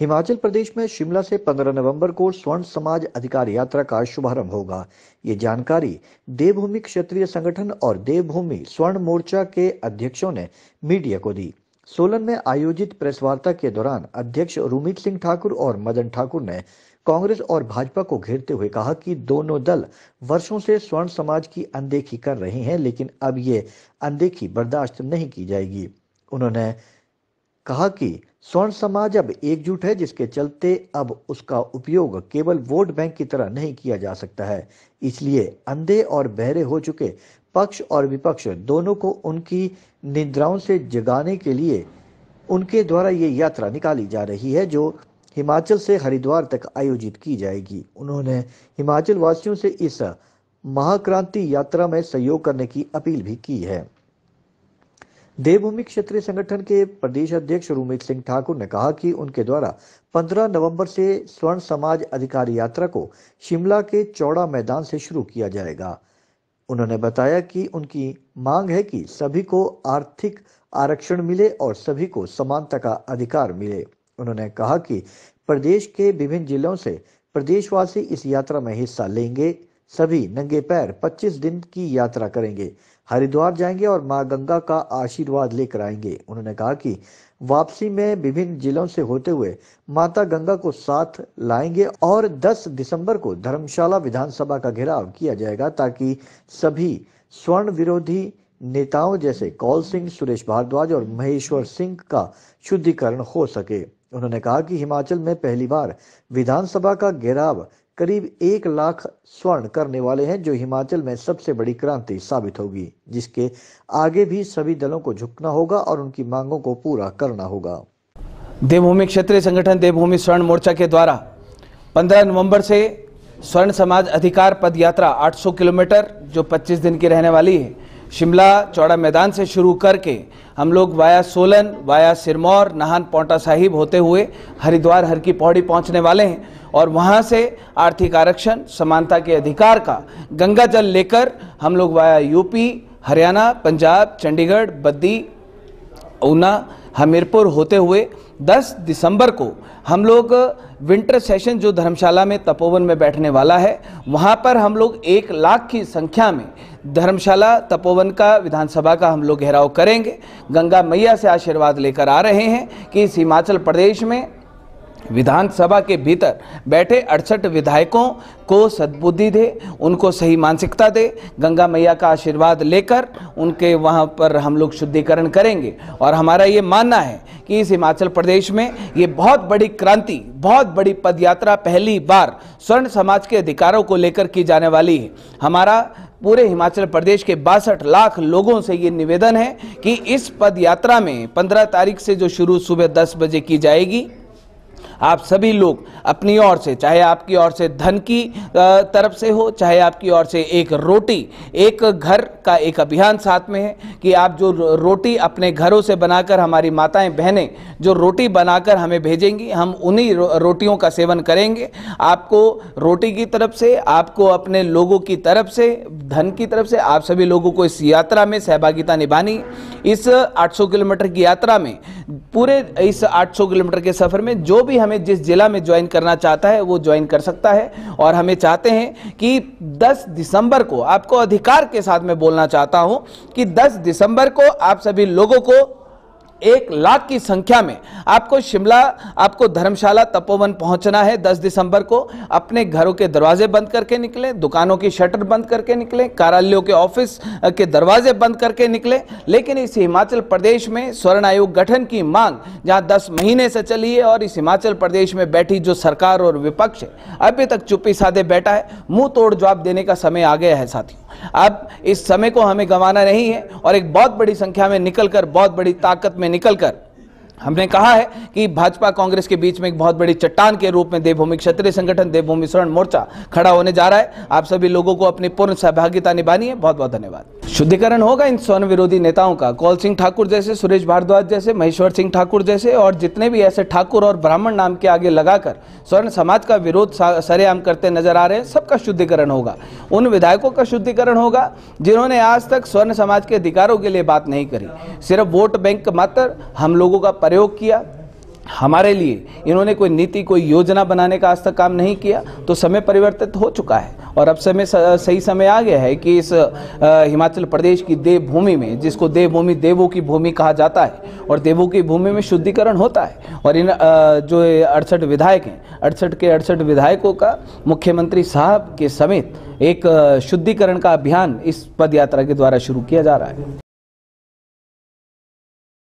हिमाचल प्रदेश में शिमला से 15 नवंबर को स्वर्ण समाज अधिकार यात्रा का शुभारंभ होगा ये जानकारी देवभूमि क्षेत्रीय संगठन और देवभूमि स्वर्ण मोर्चा के अध्यक्षों ने मीडिया को दी सोलन में आयोजित प्रेस वार्ता के दौरान अध्यक्ष रूमित सिंह ठाकुर और मदन ठाकुर ने कांग्रेस और भाजपा को घेरते हुए कहा कि दोनों दल वर्षों से स्वर्ण समाज की अनदेखी कर रहे हैं लेकिन अब ये अनदेखी बर्दाश्त नहीं की जाएगी उन्होंने कहा कि स्वर्ण समाज अब एकजुट है जिसके चलते अब उसका उपयोग केवल वोट बैंक की तरह नहीं किया जा सकता है इसलिए अंधे और बहरे हो चुके पक्ष और विपक्ष दोनों को उनकी निद्राओं से जगाने के लिए उनके द्वारा ये यात्रा निकाली जा रही है जो हिमाचल से हरिद्वार तक आयोजित की जाएगी उन्होंने हिमाचल वासियों से इस महाक्रांति यात्रा में सहयोग करने की अपील भी की है देवभूमि क्षेत्रीय संगठन के प्रदेश अध्यक्ष रूमित सिंह ठाकुर ने कहा कि उनके द्वारा 15 नवंबर से स्वर्ण समाज अधिकार यात्रा को शिमला के चौड़ा मैदान से शुरू किया जाएगा उन्होंने बताया कि उनकी मांग है कि सभी को आर्थिक आरक्षण मिले और सभी को समानता का अधिकार मिले उन्होंने कहा कि प्रदेश के विभिन्न जिलों से प्रदेशवासी इस यात्रा में हिस्सा लेंगे सभी नंगे पैर 25 दिन की यात्रा करेंगे हरिद्वार जाएंगे और माँ गंगा का आशीर्वाद लेकर आएंगे उन्होंने कहा कि वापसी में विभिन्न जिलों से होते हुए माता गंगा को साथ लाएंगे और 10 दिसंबर को धर्मशाला विधानसभा का घेराव किया जाएगा ताकि सभी स्वर्ण विरोधी नेताओं जैसे कौल सिंह सुरेश भारद्वाज और महेश्वर सिंह का शुद्धिकरण हो सके उन्होंने कहा कि हिमाचल में पहली बार विधानसभा का घेराव करीब एक लाख स्वर्ण करने वाले हैं जो हिमाचल में सबसे बड़ी क्रांति साबित होगी जिसके आगे भी सभी दलों को झुकना होगा और उनकी मांगों को पूरा करना होगा देवभूमि क्षेत्रीय संगठन देवभूमि स्वर्ण मोर्चा के द्वारा 15 नवंबर से स्वर्ण समाज अधिकार पद यात्रा 800 किलोमीटर जो 25 दिन की रहने वाली है शिमला चौड़ा मैदान से शुरू करके हम लोग वाया सोलन वाया सिरमौर नाहन पौटा साहिब होते हुए हरिद्वार हर की पौड़ी पहुंचने वाले हैं और वहां से आर्थिक आरक्षण समानता के अधिकार का गंगा जल लेकर हम लोग वाया यूपी हरियाणा पंजाब चंडीगढ़ बद्दी ऊना हमीरपुर होते हुए 10 दिसंबर को हम लोग विंटर सेशन जो धर्मशाला में तपोवन में बैठने वाला है वहाँ पर हम लोग एक लाख की संख्या में धर्मशाला तपोवन का विधानसभा का हम लोग घेराव करेंगे गंगा मैया से आशीर्वाद लेकर आ रहे हैं कि इस हिमाचल प्रदेश में विधानसभा के भीतर बैठे अड़सठ विधायकों को सद्बुद्धि दे उनको सही मानसिकता दे गंगा मैया का आशीर्वाद लेकर उनके वहाँ पर हम लोग शुद्धिकरण करेंगे और हमारा ये मानना है कि इस हिमाचल प्रदेश में ये बहुत बड़ी क्रांति बहुत बड़ी पदयात्रा पहली बार स्वर्ण समाज के अधिकारों को लेकर की जाने वाली है हमारा पूरे हिमाचल प्रदेश के बासठ लाख लोगों से ये निवेदन है कि इस पदयात्रा में पंद्रह तारीख से जो शुरू सुबह दस बजे की जाएगी आप सभी लोग अपनी ओर से चाहे आपकी ओर से धन की तरफ से हो चाहे आपकी ओर से एक रोटी एक घर का एक अभियान साथ में है कि आप जो रोटी अपने घरों से बनाकर हमारी माताएं बहनें जो रोटी बनाकर हमें भेजेंगी हम उन्हीं रोटियों का सेवन करेंगे आपको रोटी की तरफ से आपको अपने लोगों की तरफ से धन की तरफ से आप सभी लोगों को इस यात्रा में सहभागिता निभानी इस 800 किलोमीटर की यात्रा में पूरे इस 800 किलोमीटर के सफ़र में जो भी हमें हमें जिस जिला में ज्वाइन करना चाहता है वो ज्वाइन कर सकता है और हमें चाहते हैं कि 10 दिसंबर को आपको अधिकार के साथ मैं बोलना चाहता हूं कि 10 दिसंबर को आप सभी लोगों को एक लाख की संख्या में आपको शिमला आपको धर्मशाला तपोवन पहुंचना है 10 दिसंबर को अपने घरों के दरवाजे बंद करके निकले दुकानों की शटर बंद करके निकले कार्यालयों के ऑफिस के दरवाजे बंद करके निकले लेकिन इस हिमाचल प्रदेश में स्वर्ण आयोग गठन की मांग जहां दस महीने से चली है और इस हिमाचल प्रदेश में बैठी जो सरकार और विपक्ष है अभी तक चुप्पी साधे बैठा है मुंह तोड़ जवाब देने का समय आ गया है साथियों अब इस समय को हमें गंवाना नहीं है और एक बहुत बड़ी संख्या में निकलकर बहुत बड़ी ताकत में निकलकर हमने कहा है कि भाजपा कांग्रेस के बीच में एक बहुत बड़ी चट्टान के रूप में देवभूमि क्षत्रिय संगठन देवभूमि शरण मोर्चा खड़ा होने जा रहा है आप सभी लोगों को अपनी पूर्ण सहभागिता निभानी है बहुत बहुत धन्यवाद शुद्धिकरण होगा इन स्वर्ण विरोधी नेताओं का कौल सिंह ठाकुर जैसे सुरेश भारद्वाज जैसे महेश्वर सिंह ठाकुर जैसे और जितने भी ऐसे ठाकुर और ब्राह्मण नाम के आगे लगाकर स्वर्ण समाज का विरोध सरेआम करते नजर आ रहे हैं सबका शुद्धिकरण होगा उन विधायकों का शुद्धिकरण होगा जिन्होंने आज तक स्वर्ण समाज के अधिकारों के लिए बात नहीं करी सिर्फ वोट बैंक मात्र हम लोगों का प्रयोग किया हमारे लिए इन्होंने कोई नीति कोई योजना बनाने का आज तक काम नहीं किया तो समय परिवर्तित हो चुका है और अब समय सही समय आ गया है कि इस हिमाचल प्रदेश की देवभूमि में जिसको देवभूमि देवों की भूमि कहा जाता है और देवों की भूमि में शुद्धिकरण होता है और इन जो अड़सठ विधायक हैं अड़सठ के अड़सठ विधायकों का मुख्यमंत्री साहब के समेत एक शुद्धिकरण का अभियान इस पदयात्रा के द्वारा शुरू किया जा रहा है